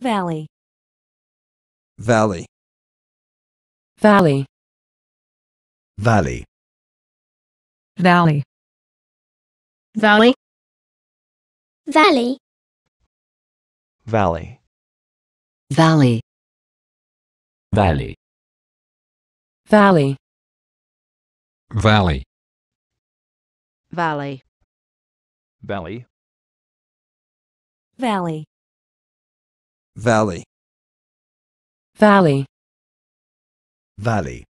Valley. Valley. Valley. Valley. Valley. Valley. Valley. Valley. Valley. Valley. Valley. Valley. Valley. Valley. Valley. Valley. Valley. Valley.